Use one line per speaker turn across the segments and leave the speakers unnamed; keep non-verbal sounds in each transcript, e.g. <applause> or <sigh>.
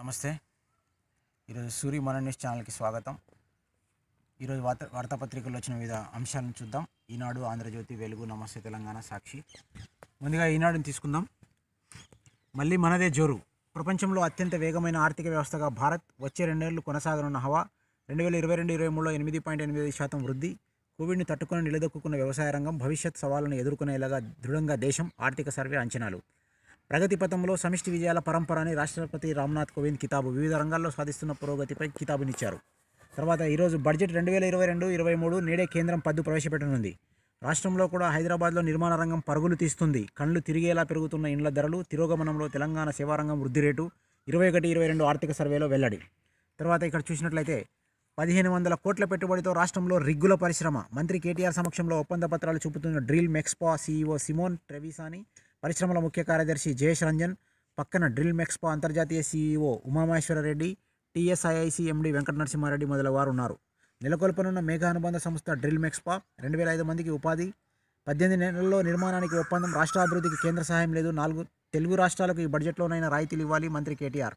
నమస్తే ఈరోజు సూర్య మన న్యూస్ ఛానల్కి స్వాగతం ఈరోజు వార్త వార్తాపత్రికల్లో వచ్చిన వివిధ అంశాలను చూద్దాం ఈనాడు ఆంధ్రజ్యోతి వెలుగు నమస్తే తెలంగాణ సాక్షి ముందుగా ఈనాడుని తీసుకుందాం మళ్ళీ మనదే జోరు ప్రపంచంలో అత్యంత వేగమైన ఆర్థిక వ్యవస్థగా భారత్ వచ్చే రెండేళ్లు కొనసాగనున్న హవా రెండు వేల ఇరవై రెండు ఇరవై మూడులో ఎనిమిది పాయింట్ ఎనిమిది శాతం వృద్ధి కోవిడ్ని తట్టుకుని నిలదొక్కున్న వ్యవసాయ రంగం భవిష్యత్ సవాళ్లను ఎదుర్కొనేలాగా దృఢంగా దేశం ఆర్థిక సర్వే అంచనాలు ప్రగతి పథంలో సమిష్టి విజయాల పరంపర అని రాష్ట్రపతి రామ్నాథ్ కోవింద్ కితాబు వివిధ రంగాల్లో సాధిస్తున్న పురోగతిపై కితాబునిచ్చారు తర్వాత ఈరోజు బడ్జెట్ రెండు వేల ఇరవై రెండు ఇరవై మూడు నేడే కేంద్రం పద్దు ప్రవేశపెట్టనుంది రాష్ట్రంలో కూడా హైదరాబాద్లో నిర్మాణ రంగం పరుగులు తీస్తుంది కళ్ళు తిరిగేలా పెరుగుతున్న ఇండ్ల ధరలు తిరోగమనంలో తెలంగాణ సేవారంగం వృద్ధి రేటు ఇరవై ఒకటి ఇరవై రెండు ఆర్థిక సర్వేలో వెల్లడి తర్వాత ఇక్కడ చూసినట్లయితే పదిహేను వందల కోట్ల పెట్టుబడితో రాష్ట్రంలో రిగ్గుల పరిశ్రమ మంత్రి కేటీఆర్ సమక్షంలో ఒప్పంద పత్రాలు చూపుతున్న Drill Mec SpA CEO Simone Trevisani పరిశ్రమల ముఖ్య కార్యదర్శి జయేష్ రంజన్ పక్కన డ్రిల్ మెక్స్పో అంతర్జాతీయ CEO Umameswara Reddy TSIIC MD Venkata Narasimha Reddy మొదలవారు ఉన్నారు నెలకొల్పనున్న మేఘా అనుబంధ సంస్థ డ్రిల్ మెక్స్పా రెండు వేల ఐదు మందికి ఉపాధి పద్దెనిమిది నెలల్లో నిర్మాణానికి ఒప్పందం రాష్ట్ర అభివృద్ధికి కేంద్ర సహాయం లేదు నాలుగు తెలుగు రాష్ట్రాలకు ఈ బడ్జెట్లోనైనా రాయితీలు ఇవ్వాలి మంత్రి కేటీఆర్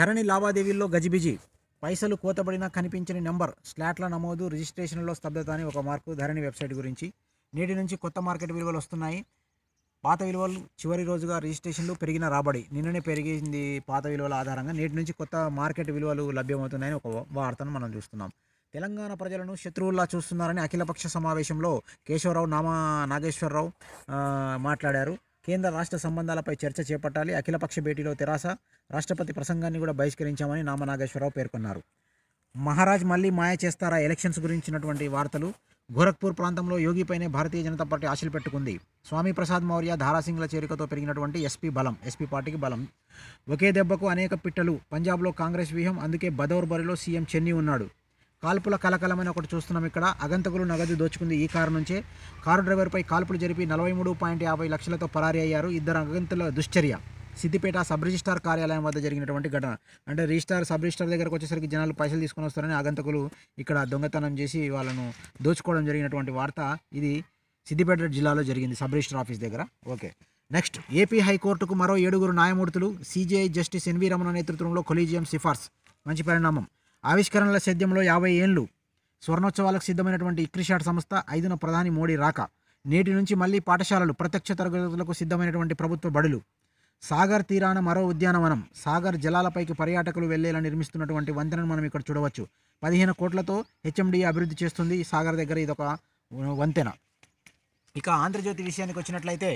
ధరణి లావాదేవీల్లో గజిబిజి పైసలు కోతబడినా కనిపించని నెంబర్ స్లాట్ల నమోదు రిజిస్ట్రేషన్లో స్తబ్దత అని ఒక మార్కు ధరణి వెబ్సైట్ గురించి నేటి నుంచి కొత్త మార్కెట్ విలువలు వస్తున్నాయి పాత విలువలు చివరి రోజుగా రిజిస్ట్రేషన్లు పెరిగిన రాబడి నిన్ననే పెరిగింది పాత విలువల ఆధారంగా నేటి నుంచి కొత్త మార్కెట్ విలువలు లభ్యమవుతున్నాయని ఒక వార్తను మనం చూస్తున్నాం తెలంగాణ ప్రజలను శత్రువుల్లా చూస్తున్నారని అఖిలపక్ష సమావేశంలో కేశవరావు నామా నాగేశ్వరరావు మాట్లాడారు కేంద్ర రాష్ట్ర సంబంధాలపై చర్చ చేపట్టాలి అఖిలపక్ష భేటీలో తెరాస రాష్ట్రపతి ప్రసంగాన్ని కూడా బహిష్కరించామని నామ నాగేశ్వరరావు పేర్కొన్నారు మహారాజ్ మళ్ళీ మాయ చేస్తారా ఎలక్షన్స్ గురించినటువంటి వార్తలు గోరఖ్పూర్ ప్రాంతంలో యోగిపైనే భారతీయ జనతా పార్టీ ఆశలు పెట్టుకుంది స్వామి ప్రసాద్ మౌర్య ధారాసింగ్ల చేరికతో పెరిగినటువంటి ఎస్పీ బలం ఎస్పీ పార్టీకి బలం ఒకే దెబ్బకు అనేక పిట్టలు పంజాబ్లో కాంగ్రెస్ వ్యూహం అందుకే బదౌర్ బరిలో సీఎం చెన్ని ఉన్నాడు కాల్పుల కలకలమైన ఒకటి చూస్తున్నాం ఇక్కడ అగంతకులు నగదు దోచుకుంది ఈ కారు నుంచే కారు డ్రైవర్పై కాల్పులు జరిపి నలభై మూడు పాయింట్ యాభై లక్షలతో పరారీ అయ్యారు ఇద్దరు అగంతుల దుశ్చర్య సిద్దిపేట సబ్ రిజిస్టార్ కార్యాలయం వద్ద జరిగినటువంటి ఘటన అంటే రిజిస్టార్ సబ్ రిజిస్టార్ దగ్గరకు వచ్చేసరికి జనాలు పైసలు తీసుకొని వస్తారని ఆగంతకులు ఇక్కడ దొంగతనం చేసి వాళ్ళను దోచుకోవడం జరిగినటువంటి వార్త ఇది సిద్దిపేట జిల్లాలో జరిగింది సబ్ రిజిస్టార్ ఆఫీస్ దగ్గర ఓకే నెక్స్ట్ ఏపీ హైకోర్టుకు మరో ఏడుగురు న్యాయమూర్తులు సీజీఐ జస్టిస్ ఎన్వి రమణ నేతృత్వంలో కొలీజియం సిఫార్స్ మంచి పరిణామం ఆవిష్కరణల సేద్యంలో యాభై ఏళ్ళు స్వర్ణోత్సవాలకు సిద్ధమైనటువంటి ఇక్రిషాట్ సంస్థ ఐదున ప్రధాని మోడీ రాక నేటి నుంచి మళ్ళీ పాఠశాలలు ప్రత్యక్ష తరగతులకు సిద్ధమైనటువంటి ప్రభుత్వ బడులు సాగర్ తీరాన మరో ఉద్యానవనం సాగర్ జలాలపైకి పర్యాటకులు వెళ్లేలా నిర్మిస్తున్నటువంటి వంతెనను మనం ఇక్కడ చూడవచ్చు పదిహేను కోట్లతో హెచ్ఎండి అభివృద్ధి చేస్తుంది సాగర్ దగ్గర ఇదొక వంతెన ఇక ఆంధ్రజ్యోతి విషయానికి వచ్చినట్లయితే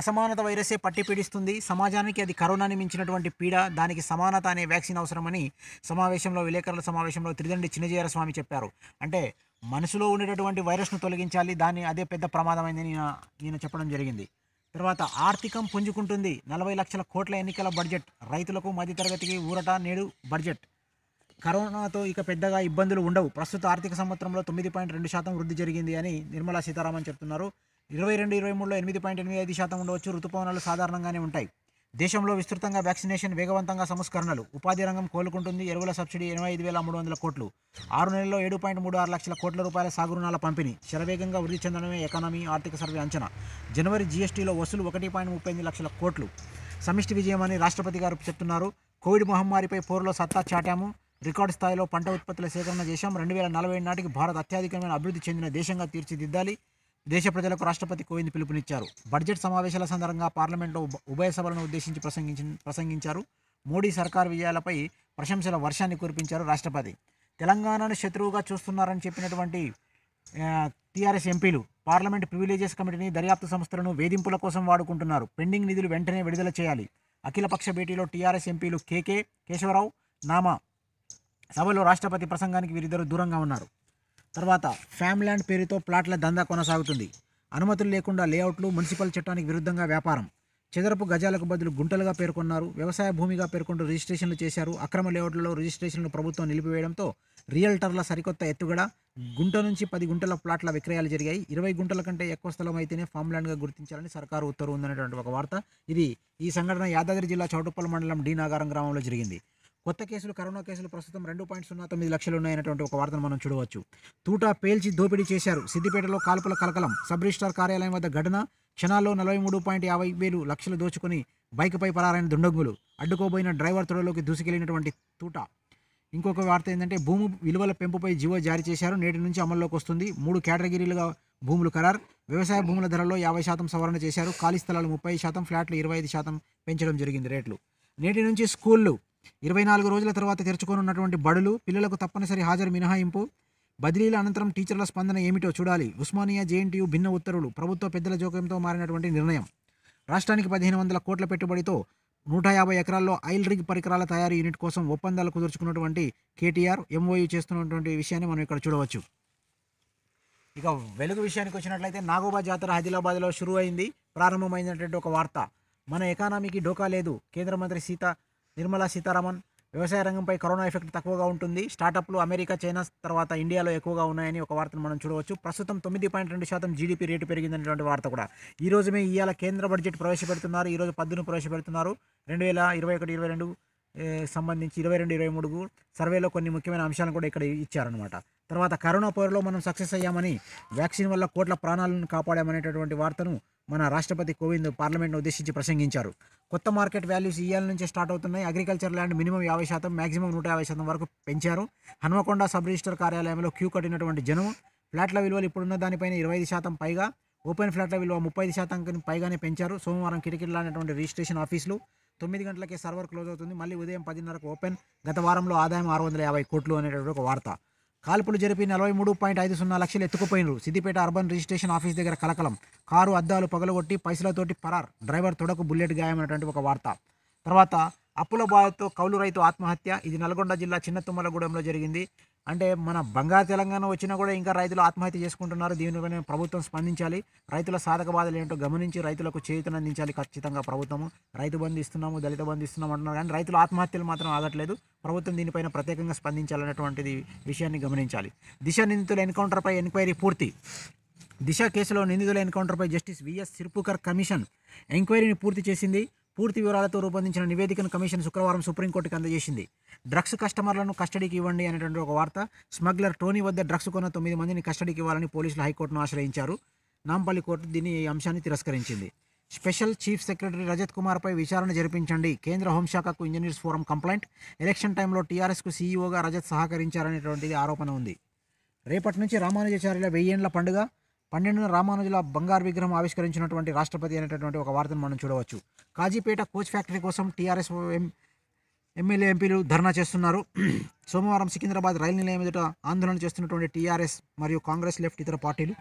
అసమానత వైరసే పట్టి పీడిస్తుంది సమాజానికి అది కరోనాని మించినటువంటి పీడ దానికి సమానత అనే వ్యాక్సిన్ అవసరమని సమావేశంలో విలేకరుల సమావేశంలో త్రిదండి చిన్నజీయర స్వామి చెప్పారు అంటే మనసులో ఉండేటటువంటి వైరస్ను తొలగించాలి దాన్ని అదే పెద్ద ప్రమాదమైందని నేను చెప్పడం జరిగింది తర్వాత ఆర్థికం పుంజుకుంటుంది నలభై లక్షల కోట్ల ఎన్నికల బడ్జెట్ రైతులకు మధ్యతరగతికి ఊరట నేడు బడ్జెట్ కరోనాతో ఇక పెద్దగా ఇబ్బందులు ఉండవు ప్రస్తుత ఆర్థిక సంవత్సరంలో తొమ్మిది పాయింట్ రెండు శాతం వృద్ధి జరిగింది అని నిర్మలా సీతారామన్ చెప్తున్నారు ఇరవై రెండు ఇరవై మూడులో ఎనిమిది పాయింట్ ఎనిమిది ఐదు శాతం ఉండవచ్చు ఋతుపవనాలు సాధారణంగానే ఉంటాయి దేశంలో విస్తృతంగా వ్యాక్సినేషన్ వేగవంతంగా సంస్కరణలు ఉపాధి రంగం కోలుకుంటుంది ఎరువుల సబ్సిడీ ఎనభై ఐదు వేల మూడు వందల కోట్లు ఆరు నెలల్లో ఏడు పాయింట్ మూడు ఆరు లక్షల కోట్ల రూపాయల సాగురుణాల పంపిణీ శరవేగంగా వృద్ధి చెందడమే ఎకానమీ ఆర్థిక సర్వే అంచనా జనవరి జీఎస్టీలో వసూలు ఒకటి పాయింట్ ముప్పై ఎనిమిది లక్షల కోట్లు సమిష్టి విజయం అని రాష్ట్రపతి గారు చెప్తున్నారు కోవిడ్ మహమ్మారిపై పోరులో సత్తా చాటాము రికార్డు స్థాయిలో పంట ఉత్పత్తుల సేకరణ చేశాం రెండు వేల నలభై నాటికి భారత్ అత్యాధికమైన అభివృద్ధి చెందిన దేశంగా తీర్చిదిద్దాలి దేశ ప్రజలకు రాష్ట్రపతి కోవింద్ పిలుపునిచ్చారు బడ్జెట్ సమావేశాల సందర్భంగా పార్లమెంట్లో ఉభయ సభలను ఉద్దేశించి ప్రసంగించి ప్రసంగించారు మోడీ సర్కార్ విజయాలపై ప్రశంసల వర్షాన్ని కురిపించారు రాష్ట్రపతి తెలంగాణను శత్రువుగా చూస్తున్నారని చెప్పినటువంటి టీఆర్ఎస్ ఎంపీలు పార్లమెంట్ ప్రివిలేజెస్ కమిటీని దర్యాప్తు సంస్థలను వేధింపుల కోసం వాడుకుంటున్నారు పెండింగ్ నిధులు వెంటనే విడుదల చేయాలి అఖిలపక్ష భేటీలో టీఆర్ఎస్ ఎంపీలు కేకే కేశవరావు నామా సభలో రాష్ట్రపతి ప్రసంగానికి వీరిద్దరు దూరంగా ఉన్నారు తర్వాత ఫ్యామ్ ల్యాండ్ పేరుతో ప్లాట్ల దందా కొనసాగుతుంది అనుమతులు లేకుండా లేఅవుట్లు మున్సిపల్ చట్టానికి విరుద్ధంగా వ్యాపారం చెదరపు గజాలకు బదులు గుంటలుగా పేర్కొన్నారు వ్యవసాయ భూమిగా పేర్కొంటూ రిజిస్ట్రేషన్లు చేశారు అక్రమ లేఅవుట్లలో రిజిస్ట్రేషన్లు ప్రభుత్వం నిలిపివేయడంతో రియల్టర్ల సరికొత్త ఎత్తుగడ గుంట నుంచి పది గుంటల ప్లాట్ల విక్రయాలు జరిగాయి ఇరవై గుంటల కంటే ఎక్కువ స్థలం అయితేనే ఫామ్ ల్యాండ్గా గుర్తించాలని సర్కారు ఉత్తర్వు ఉందనేటువంటి ఒక వార్త ఇది ఈ సంఘటన యాదాద్రి జిల్లా చౌటుప్పల్ మండలం డీ నాగారం గ్రామంలో జరిగింది కొత్త కేసులు కరోనా కేసులు ప్రస్తుతం రెండు పాయింట్ సున్నా తొమ్మిది లక్షలు ఉన్నాయన్నటువంటి ఒక వార్తను మనం చూడవచ్చు తూటా పేల్చి దోపిడీ చేశారు సిద్దిపేటలో కాల్పుల కలకలం సబ్ రిజిస్టార్ కార్యాలయం వద్ద ఘటన క్షణాల్లో నలభై మూడు పాయింట్ యాభై వేలు లక్షలు దోచుకుని బైక్పై పరారైన దుండగులు అడ్డుకోబోయిన డ్రైవర్ తొడలోకి దూసుకెళ్లినటువంటి తూట ఇంకొక వార్త ఏంటంటే భూమి విలువల పెంపుపై జీవో జారీ చేశారు నేటి నుంచి అమల్లోకి వస్తుంది మూడు కేటగిరీలుగా భూములు ఖరారు వ్యవసాయ భూముల ధరల్లో యాభై శాతం సవరణ చేశారు ఖాళీ స్థలాలు ముప్పై శాతం ఫ్లాట్లు ఇరవై ఐదు శాతం పెంచడం జరిగింది రేట్లు నేటి నుంచి స్కూళ్ళు ఇరవై నాలుగు రోజుల తర్వాత తెరుచుకోనున్నటువంటి బడులు పిల్లలకు తప్పనిసరి హాజరు మినహాయింపు బదిలీల అనంతరం టీచర్ల స్పందన ఏమిటో చూడాలి ఉస్మానియా జేఎన్టీయూ భిన్న ఉత్తర్వులు ప్రభుత్వ పెద్దల జోక్యంతో మారినటువంటి నిర్ణయం రాష్ట్రానికి పదిహేను వందల కోట్ల పెట్టుబడితో నూట యాభై ఎకరాల్లో ఆయిల్ రిగ్ పరికరాల తయారీ యూనిట్ కోసం ఒప్పందాలు కుదుర్చుకున్నటువంటి కేటీఆర్ ఎంఓయు చేస్తున్నటువంటి విషయాన్ని మనం ఇక్కడ చూడవచ్చు ఇక వెలుగు విషయానికి వచ్చినట్లయితే నాగోబా జాతర ఆదిలాబాద్లో షురు అయింది ప్రారంభమైనటువంటి ఒక వార్త మన ఎకానమీకి డోకా లేదు కేంద్ర మంత్రి సీత నిర్మలా సీతారామన్ వ్యవసాయ రంగంపై కరోనా ఎఫెక్ట్ తక్కువగా ఉంటుంది స్టార్టప్లు అమెరికా చైనా తర్వాత ఇండియాలో ఎక్కువగా ఉన్నాయని ఒక వార్తను మనం చూడవచ్చు ప్రస్తుతం తొమ్మిది పాయింట్ రెండు శాతం జీడీపీ రేటు పెరిగిందనేటువంటి వార్త కూడా ఈ రోజుమే ఇవాళ కేంద్ర బడ్జెట్ ప్రవేశపెడుతున్నారు ఈరోజు పద్దును ప్రవేశపెడుతున్నారు రెండు వేల ఇరవై ఒకటి ఇరవై రెండు సంబంధించి ఇరవై రెండు ఇరవై మూడుకు సర్వేలో కొన్ని ముఖ్యమైన అంశాలను కూడా ఇక్కడ ఇచ్చారనమాట తర్వాత కరోనా పోరులో మనం సక్సెస్ అయ్యామని వ్యాక్సిన్ వల్ల కోట్ల ప్రాణాలను కాపాడామనేటటువంటి వార్తను మన రాష్ట్రపతి కోవింద్ పార్లమెంట్ను ఉద్దేశించి ప్రసంగించారు కొత్త మార్కెట్ వాల్యూస్ ఇయాల నుంచి స్టార్ట్ అవుతున్నాయి అగ్రికల్చర్ ల్యాండ్ మినిమం యాభై శాతం మాక్సిమం నూట యాభై శాతం వరకు పెంచారు హనుమకొండ సబ్ రిజిస్టర్ కార్యాలయంలో క్యూ కట్టినటువంటి జనం ఫ్లాట్ల విలువలు ఇప్పుడున్న దానిపైన ఇరవై ఐదు శాతం పైగా ఓపెన్ ఫ్లాట్ల విలువ ముప్పై ఐదు శాతం పైగానే పెంచారు సోమవారం కిటకిటలాడినటువంటి రిజిస్ట్రేషన్ ఆఫీసులు తొమ్మిది గంటలకే సర్వర్ క్లోజ్ అవుతుంది మళ్ళీ ఉదయం పదిన్నరకు ఓపెన్ గత వారంలో ఆదాయం ఆరు వందల యాభై కోట్లు అనేటటువంటి ఒక వార్త కాల్పులు జరిపి నలభై మూడు పాయింట్ ఐదు సున్నా లక్షలు ఎత్తుకుపోయినరు సిద్దిపేట అర్బన్ రిజిస్ట్రేషన్ ఆఫీస్ దగ్గర కలకలం కారు అద్దాలు పగలగొట్టి పైసలతోటి పరార్ డ్రైవర్ తొడకు బుల్లెట్ గాయమైనటువంటి ఒక వార్త తర్వాత అప్పుల బాధతో కౌలు రైతు ఆత్మహత్య ఇది నల్గొండ జిల్లా చిన్నతుమ్మలగూడెంలో జరిగింది అంటే మన బంగారు తెలంగాణ వచ్చినా కూడా ఇంకా రైతులు ఆత్మహత్య చేసుకుంటున్నారు దీనిపైన ప్రభుత్వం స్పందించాలి రైతుల సాధక బాధలు ఏంటో గమనించి రైతులకు చేతులు అందించాలి ఖచ్చితంగా ప్రభుత్వము రైతు బంధు ఇస్తున్నాము దళిత బంధు ఇస్తున్నాము అంటున్నారు కానీ రైతుల ఆత్మహత్యలు మాత్రం ఆగట్లేదు ప్రభుత్వం దీనిపైన ప్రత్యేకంగా స్పందించాలనేటువంటిది విషయాన్ని గమనించాలి దిశ నిందితుల ఎన్కౌంటర్పై ఎంక్వైరీ పూర్తి దిశ కేసులో నిందితుల ఎన్కౌంటర్పై జస్టిస్ విఎస్ సిర్పుకర్ కమిషన్ ఎంక్వైరీని పూర్తి చేసింది పూర్తి వివరాలతో రూపొందించిన నివేదికను కమిషన్ శుక్రవారం సుప్రీంకోర్టుకు అందజేసింది డ్రగ్స్ కస్టమర్లను కస్టడీకి ఇవ్వండి అనేటువంటి ఒక వార్త స్మగ్లర్ టోనీ వద్ద డ్రగ్స్ కొన్న తొమ్మిది మందిని కస్టడీకి ఇవ్వాలని పోలీసులు హైకోర్టును ఆశ్రయించారు నాంపల్లి కోర్టు దీన్ని ఈ అంశాన్ని తిరస్కరించింది స్పెషల్ చీఫ్ సెక్రటరీ రజత్ కుమార్పై విచారణ జరిపించండి కేంద్ర హోంశాఖకు ఇంజనీర్స్ ఫోరం కంప్లైంట్ ఎలక్షన్ టైంలో టీఆర్ఎస్కు సీఈఓగా రజత్ సహకరించారనేటువంటిది ఆరోపణ ఉంది రేపటి నుంచి రామానుజాచార్యుల వెయ్యేండ్ల పండుగ పన్నెండున రామానుజుల బంగారు విగ్రహం ఆవిష్కరించినటువంటి రాష్ట్రపతి అనేటటువంటి ఒక వార్తను మనం చూడవచ్చు కాజీపేట కోచ్ ఫ్యాక్టరీ కోసం టీఆర్ఎస్ ఎమ్మెల్యే ఎంపీలు ధర్నా చేస్తున్నారు <clears throat> సోమవారం సికింద్రాబాద్ రైలు నిలయం ఎదుట ఆందోళన చేస్తున్నటువంటి టీఆర్ఎస్ మరియు కాంగ్రెస్ లెఫ్ట్ ఇతర పార్టీలు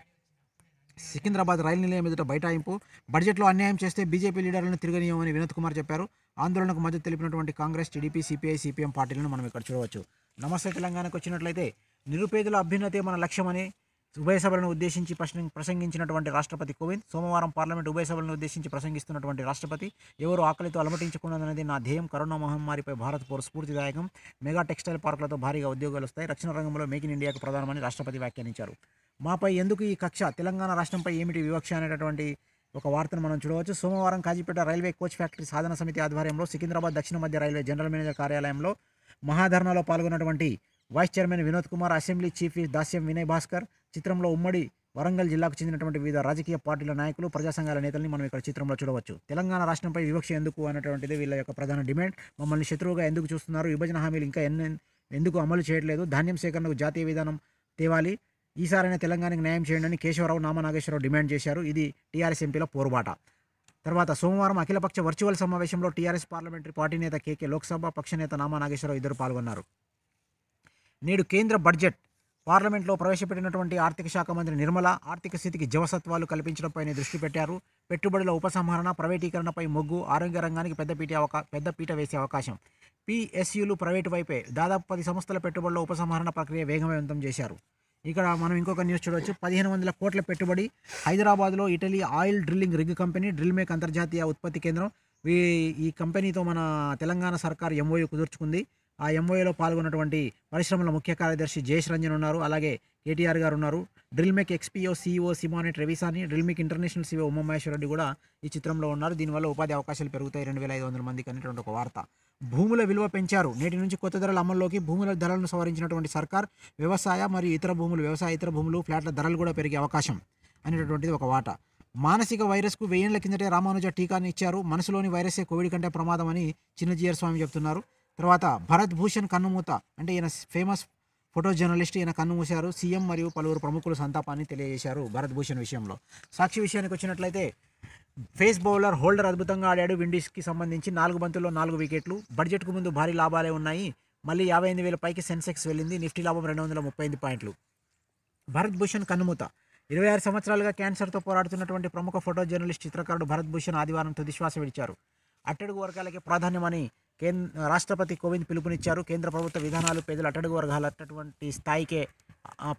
సికింద్రాబాద్ రైలు నిలయం ఎదుట బైఠాయింపు బడ్జెట్లో అన్యాయం చేస్తే బీజేపీ లీడర్లను తిరగనీయమని వినోద్ కుమార్ చెప్పారు ఆందోళనకు మద్దతు తెలిపినటువంటి కాంగ్రెస్ టీడీపీ సిపిఐ సిపిఎం పార్టీలను మనం ఇక్కడ చూడవచ్చు నమస్తే తెలంగాణకు వచ్చినట్లయితే నిరుపేదల అభ్యున్నతే మన లక్ష్యమని ఉభయ సభలను ఉద్దేశించి ప్రసంగించినటువంటి రాష్ట్రపతి కోవింద్ సోమవారం పార్లమెంట్ ఉభయ సభలను ఉద్దేశించి ప్రసంగిస్తున్నటువంటి రాష్ట్రపతి ఎవరు ఆకలితో అలమటించుకున్నదనేది నా ధ్యేయం కరోనా మహమ్మారిపై భారత్ పౌర స్ఫూర్తిదాయకం మెగా టెక్స్టైల్ పార్కులతో భారీగా ఉద్యోగాలు వస్తాయి రక్షణ రంగంలో మేక్ ఇన్ ఇండియాకు ప్రధానమని రాష్ట్రపతి వ్యాఖ్యానించారు మాపై ఎందుకు ఈ కక్ష తెలంగాణ రాష్ట్రంపై ఏమిటి వివక్ష అనేటటువంటి ఒక వార్తను మనం చూడవచ్చు సోమవారం కాజీపేట రైల్వే కోచ్ ఫ్యాక్టరీ సాధన సమితి ఆధ్వర్యంలో సికింద్రాబాద్ దక్షిణ మధ్య రైల్వే జనరల్ మేనేజర్ కార్యాలయంలో మహాధర్నాలో పాల్గొన్నటువంటి vice chairman Vinod Kumar assembly chief Dasyam Vinay Bhaskar చిత్రంలో ఉమ్మడి వరంగల్ జిల్లాకు చెందినటువంటి వివిధ రాజకీయ పార్టీల నాయకులు ప్రజా సంఘాల నేతల్ని మనం ఇక్కడ చిత్రంలో చూడవచ్చు తెలంగాణ రాష్ట్రంపై వివక్ష ఎందుకు అనేటువంటిది వీళ్ళ యొక్క ప్రధాన డిమాండ్ మమ్మల్ని శత్రువుగా ఎందుకు చూస్తున్నారు విభజన హామీలు ఇంకా ఎన్ని ఎందుకు అమలు చేయట్లేదు ధాన్యం సేకరణకు జాతీయ విధానం తేవాలి ఈసారైనా తెలంగాణకు న్యాయం చేయండి అని కేశవరావు నామనాగేశ్వరరావు డిమాండ్ చేశారు ఇది టీఆర్ఎస్ ఎంపీల పోరుబాట తర్వాత సోమవారం అఖిలపక్ష వర్చువల్ సమావేశంలో టీఆర్ఎస్ పార్లమెంటరీ పార్టీ నేత కేకే లోక్సభ పక్ష నేత నామా నాగేశ్వరరావు ఇద్దరు పాల్గొన్నారు నేడు కేంద్ర బడ్జెట్ పార్లమెంట్లో ప్రవేశపెట్టినటువంటి ఆర్థిక శాఖ మంత్రి నిర్మల ఆర్థిక స్థితికి జవసత్వాలు కల్పించడంపైనే దృష్టి పెట్టారు పెట్టుబడుల ఉపసంహరణ ప్రైవేటీకరణపై మొగ్గు ఆరోగ్య రంగానికి పెద్దపీట అవకా పెద్దపీట వేసే అవకాశం పిఎస్యులు ప్రైవేటు వైపే దాదాపు పది సంస్థల పెట్టుబడుల ఉపసంహరణ ప్రక్రియ వేగవంతం చేశారు ఇక్కడ మనం ఇంకొక న్యూస్ చూడవచ్చు పదిహేను వందల కోట్ల పెట్టుబడి హైదరాబాద్లో Italy oil drilling rig company Drillmec అంతర్జాతీయ ఉత్పత్తి కేంద్రం ఈ కంపెనీతో మన తెలంగాణ సర్కార్ ఎంఓయూ కుదుర్చుకుంది ఆ ఎంఓఏలో పాల్గొన్నటువంటి పరిశ్రమల ముఖ్య కార్యదర్శి జయేష్ రంజన్ ఉన్నారు అలాగే కేటీఆర్ గారు ఉన్నారు డ్రిల్మెక్ ఎక్స్పీఓ సిఇఓ సిమానెట్ రవిసాని e Drillmec international CEO e Umamaheswara Reddy కూడా ఈ చిత్రంలో ఉన్నారు దీనివల్ల ఉపాధి అవకాశాలు పెరుగుతాయి రెండు వేల ఐదు వందల మందికి అనేటువంటి ఒక వార్త భూముల విలువ పెంచారు నేటి నుంచి కొత్త ధరల అమల్లోకి భూముల ధరలను సవరించినటువంటి సర్కార్ వ్యవసాయ మరియు ఇతర భూములు వ్యవసాయ ఇతర భూములు ఫ్లాట్ల ధరలు కూడా పెరిగే అవకాశం అనేటటువంటిది ఒక వాట మానసిక వైరస్కు వెయ్యేళ్ల కిందటే రామానుజ టీకాని ఇచ్చారు మనసులోని వైరసే కోవిడ్ కంటే ప్రమాదమని చిన్నజీయర్ స్వామి చెప్తున్నారు తర్వాత భరత్ భూషణ్ కన్నుమూత అంటే ఈయన ఫేమస్ ఫోటో జర్నలిస్ట్ ఈయన మూశారు సీఎం మరియు పలువురు ప్రముఖులు సంతాపాన్ని తెలియజేశారు భరత్ భూషణ్ విషయంలో సాక్షి విషయానికి వచ్చినట్లయితే ఫేస్ బౌలర్ హోల్డర్ అద్భుతంగా ఆడాడు విండీస్కి సంబంధించి నాలుగు బంతుల్లో నాలుగు వికెట్లు బడ్జెట్కు ముందు భారీ లాభాలే ఉన్నాయి మళ్ళీ యాభై ఎనిమిది వేల పైకి సెన్సెక్స్ వెళ్ళింది నిఫ్టీ లాభం రెండు వందల ముప్పై ఎనిమిది పాయింట్లు భరత్ భూషణ్ కన్నుమూత ఇరవై ఆరు సంవత్సరాలుగా క్యాన్సర్తో పోరాడుతున్నటువంటి ప్రముఖ ఫోటో జర్నలిస్ట్ చిత్రకారుడు భరత్ భూషణ్ ఆదివారం తుదిశ్వాస విడిచారు అట్టడుగు వర్గాలకే ప్రాధాన్యమని కేంద్ర రాష్ట్రపతి కోవింద్ పిలుపునిచ్చారు కేంద్ర ప్రభుత్వ విధానాలు పేదల అట్టడుగు వర్గాల అటువంటి స్థాయికే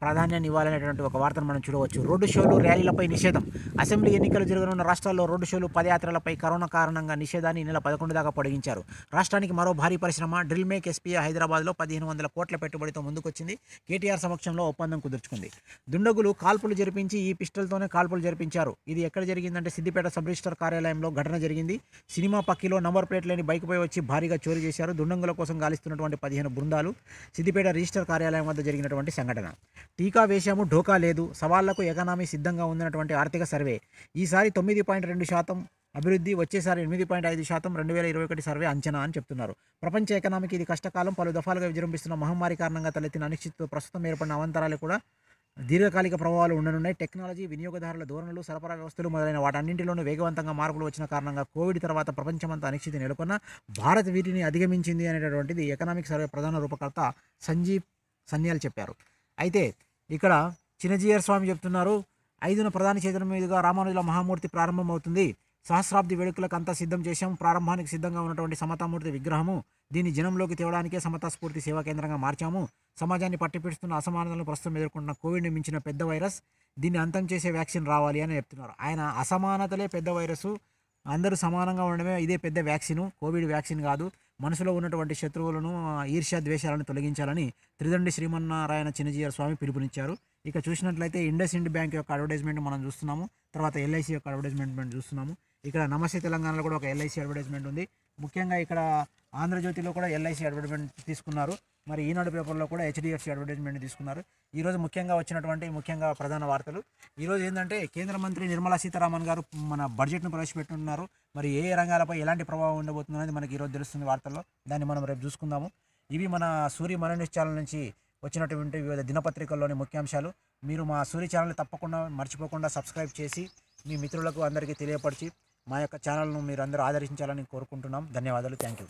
ప్రాధాన్యాన్ని ఇవ్వాలనేటువంటి ఒక వార్తను మనం చూడవచ్చు రోడ్డు షోలు ర్యాలీలపై నిషేధం అసెంబ్లీ ఎన్నికలు జరగనున్న రాష్ట్రాల్లో రోడ్డు షోలు పదయాత్రలపై కరోనా కారణంగా నిషేధాన్ని నెల పదకొండు దాకా పొడిగించారు రాష్ట్రానికి మరో భారీ పరిశ్రమ డ్రిల్ మేక్ ఎస్పీ హైదరాబాద్లో పదిహేను వందల కోట్ల పెట్టుబడితో ముందుకొచ్చింది కేటీఆర్ సమక్షంలో ఒప్పందం కుదుర్చుకుంది దుండగులు కాల్పులు జరిపించి ఈ పిస్టల్తోనే కాల్పులు జరిపించారు ఇది ఎక్కడ జరిగిందంటే సిద్దిపేట సబ్ రిజిస్టర్ కార్యాలయంలో ఘటన జరిగింది సినిమా పక్కిలో నంబర్ ప్లేట్ లేని బైక్పై వచ్చి భారీ భారీగా చోరీ చేశారు దుండంగుల కోసం గాలిస్తున్నటువంటి పదిహేను బృందాలు సిద్దిపేట రిజిస్టర్ కార్యాలయం వద్ద జరిగినటువంటి సంఘటన టీకా వేశాము ఢోకా లేదు సవాళ్లకు ఎకనామీ సిద్ధంగా ఉన్నటువంటి ఆర్థిక సర్వే ఈసారి తొమ్మిది పాయింట్ రెండు శాతం అభివృద్ధి వచ్చేసారి ఎనిమిది పాయింట్ ఐదు శాతం రెండు వేల ఇరవై ఒకటి సర్వే అంచనా అని చెప్తున్నారు ప్రపంచ ఎకనామీకి ఇది కష్టకాలం పలు దఫాలుగా విజృంభిస్తున్న మహమ్మారి కారణంగా తలెత్తిన అనిశ్చిత ప్రస్తుతం ఏర్పడిన అవంతరాలు కూడా దీర్ఘకాలిక ప్రభావాలు ఉండనున్నాయి టెక్నాలజీ వినియోగదారుల ధోరణులు సరఫరా వ్యవస్థలు మొదలైన వాటన్నింటిలోనూ వేగవంతంగా మార్పులు వచ్చిన కారణంగా కోవిడ్ తర్వాత ప్రపంచమంతా అనిశ్చితి నెలకొన్న భారత్ వీటిని అధిగమించింది అనేటటువంటిది ఎకనామిక్ సర్వే ప్రధాన రూపకర్త సంజీవ్ సన్యాల్ చెప్పారు అయితే ఇక్కడ చిన్నజీయర్ స్వామి చెప్తున్నారు ఐదున ప్రధాని చేతుల మీదుగా రామానుజుల మహామూర్తి ప్రారంభమవుతుంది సహస్రాబ్ది వేడుకలకు అంతా సిద్ధం చేశాం ప్రారంభానికి సిద్ధంగా ఉన్నటువంటి సమతామూర్తి విగ్రహము దీన్ని జనంలోకి తేవడానికే సమతా స్ఫూర్తి సేవా కేంద్రంగా మార్చాము సమాజాన్ని పట్టిపిడుస్తున్న అసమానతలను ప్రస్తుతం ఎదుర్కొంటున్న కోవిడ్ని మించిన పెద్ద వైరస్ దీన్ని అంతం చేసే వ్యాక్సిన్ రావాలి అని చెప్తున్నారు ఆయన అసమానతలే పెద్ద వైరస్ అందరూ సమానంగా ఉండడమే ఇదే పెద్ద వ్యాక్సిన్ కోవిడ్ వ్యాక్సిన్ కాదు మనసులో ఉన్నటువంటి శత్రువులను ఈర్ష్యా ద్వేషాలను తొలగించాలని త్రిదండి శ్రీమన్నారాయణ చిన్నజీయర్ స్వామి పిలుపునిచ్చారు ఇక చూసినట్లయితే ఇండస్ ఇండ్ బ్యాంక్ యొక్క అడ్వర్టైజ్మెంట్ మనం చూస్తున్నాము తర్వాత ఎల్ఐసి యొక్క అడ్వర్టైజ్మెంట్ మనం చూస్తున్నాము ఇక్కడ నమస్తే తెలంగాణలో కూడా ఒక ఎల్ఐసి అడ్వర్టైజ్మెంట్ ఉంది ముఖ్యంగా ఇక్కడ ఆంధ్రజ్యోతిలో కూడా ఎల్ఐసి అడ్వర్టైజ్మెంట్ తీసుకున్నారు మరి ఈనాడు పేపర్లో కూడా హెచ్డిఎఫ్సి అడ్వర్టైజ్మెంట్ తీసుకున్నారు ఈరోజు ముఖ్యంగా వచ్చినటువంటి ముఖ్యంగా ప్రధాన వార్తలు ఈరోజు ఏంటంటే కేంద్ర మంత్రి నిర్మలా సీతారామన్ గారు మన బడ్జెట్ను ప్రవేశపెట్టున్నారు మరి ఏ రంగాలపై ఎలాంటి ప్రభావం ఉండబోతుంది అనేది మనకి ఈరోజు తెలుస్తుంది వార్తల్లో దాన్ని మనం రేపు చూసుకుందాము ఇవి మన సూర్య మన ఛానల్ నుంచి వచ్చినటువంటి వివిధ దినపత్రికల్లోని ముఖ్యాంశాలు మీరు మా సూర్య ఛానల్ తప్పకుండా మర్చిపోకుండా సబ్స్క్రైబ్ చేసి మీ మిత్రులకు అందరికీ తెలియపరిచి మా యొక్క ఛానల్ను మీరు అందరూ ఆదరించాలని కోరుకుంటున్నాం ధన్యవాదాలు థ్యాంక్ యూ